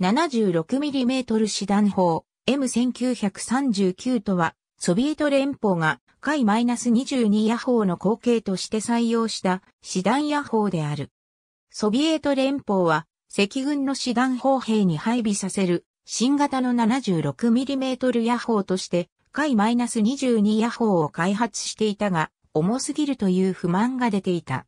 76mm 師団砲 M1939 とは、ソビエト連邦が海 -22 野砲の後継として採用した師団野砲である。ソビエト連邦は、赤軍の師団砲兵に配備させる新型の 76mm 野砲として、海 -22 野砲を開発していたが、重すぎるという不満が出ていた。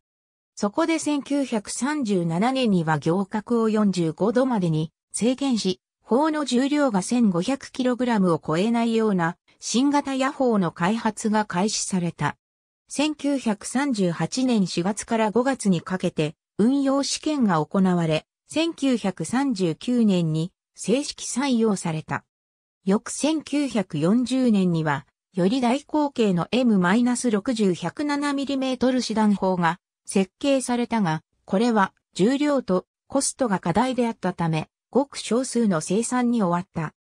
そこで1937年には行革を45度までに制限し、砲の重量が 1500kg を超えないような新型野砲の開発が開始された。1938年4月から5月にかけて運用試験が行われ、1939年に正式採用された。翌1940年には、より大口径の M-60-107mm 手段砲が設計されたが、これは重量とコストが課題であったため、ごく少数の生産に終わった。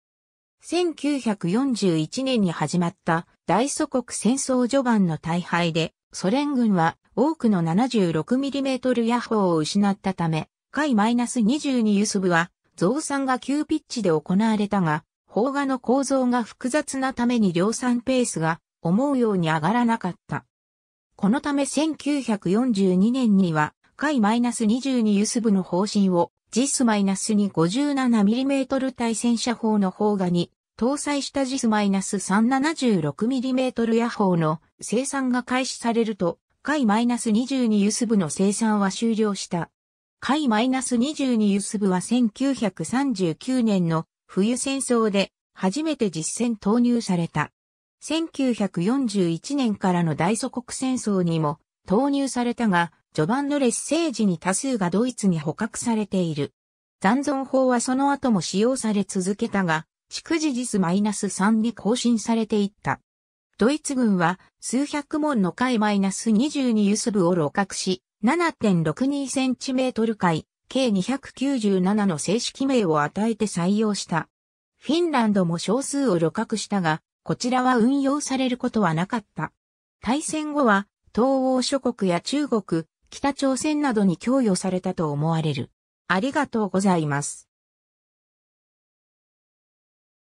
1941年に始まった大祖国戦争序盤の大敗で、ソ連軍は多くの 76mm ヤホーを失ったため、海 -22 ユスブは増産が急ピッチで行われたが、砲画の構造が複雑なために量産ペースが思うように上がらなかった。このため1942年には、海 -22 ユスブの方針を JIS-257mm 対戦車砲の砲画に搭載した JIS-376mm 野砲の生産が開始されると、海 -22 ユス部の生産は終了した。海 -22 ユス部は1939年の冬戦争で初めて実戦投入された。1941年からの大祖国戦争にも投入されたが、序盤の劣勢時に多数がドイツに捕獲されている。残存法はその後も使用され続けたが、逐次実マイナス3に更新されていった。ドイツ軍は数百門の海マイナス22ユス部を露獲し、7.62センチメートル海、計297の正式名を与えて採用した。フィンランドも少数を露獲したが、こちらは運用されることはなかった。対戦後は、東欧諸国や中国、北朝鮮などに供与されたと思われる。ありがとうございます。